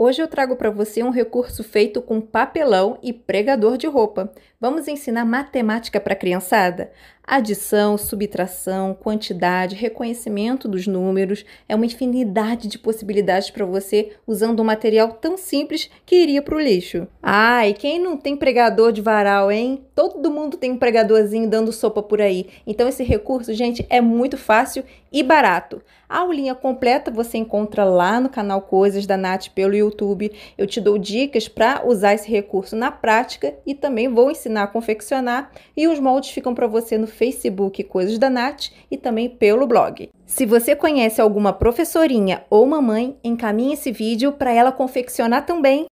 Hoje eu trago para você um recurso feito com papelão e pregador de roupa. Vamos ensinar matemática para a criançada? Adição, subtração, quantidade, reconhecimento dos números, é uma infinidade de possibilidades para você usando um material tão simples que iria para o lixo. Ai, ah, quem não tem pregador de varal, hein? Todo mundo tem um pregadorzinho dando sopa por aí. Então esse recurso, gente, é muito fácil e barato. A aulinha completa você encontra lá no canal Coisas da Nath pelo YouTube. Eu te dou dicas para usar esse recurso na prática e também vou ensinar a confeccionar e os moldes ficam para você no Facebook Coisas da Nath e também pelo blog. Se você conhece alguma professorinha ou mamãe, encaminhe esse vídeo para ela confeccionar também